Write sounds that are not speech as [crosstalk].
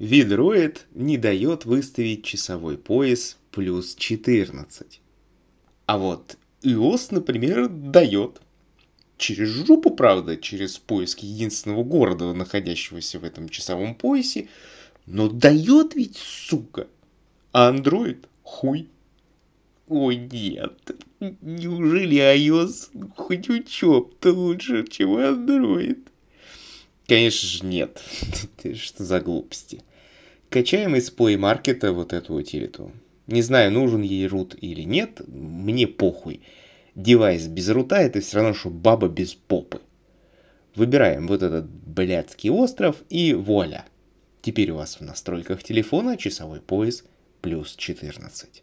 Видроид не дает выставить часовой пояс плюс 14. А вот iOS, например, дает. Через жопу, правда, через поиск единственного города, находящегося в этом часовом поясе, но дает ведь, сука. А Андроид, хуй. Ой, нет, неужели iOS хоть учеб-то лучше, чем Андроид? Конечно же нет. [laughs] Что за глупости. Качаем из Play Market вот эту утилиту. Не знаю, нужен ей рут или нет, мне похуй. Девайс без рута это все равно, что баба без попы. Выбираем вот этот блядский остров и вуаля. Теперь у вас в настройках телефона часовой пояс плюс 14.